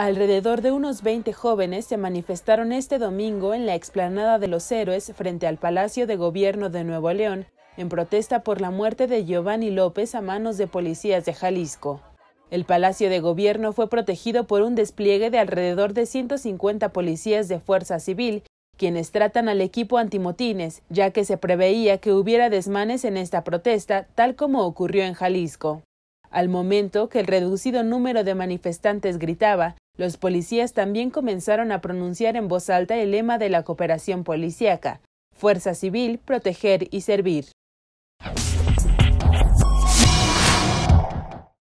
Alrededor de unos 20 jóvenes se manifestaron este domingo en la explanada de los héroes frente al Palacio de Gobierno de Nuevo León, en protesta por la muerte de Giovanni López a manos de policías de Jalisco. El Palacio de Gobierno fue protegido por un despliegue de alrededor de 150 policías de Fuerza Civil, quienes tratan al equipo antimotines, ya que se preveía que hubiera desmanes en esta protesta, tal como ocurrió en Jalisco. Al momento que el reducido número de manifestantes gritaba, los policías también comenzaron a pronunciar en voz alta el lema de la cooperación policíaca, Fuerza Civil, Proteger y Servir.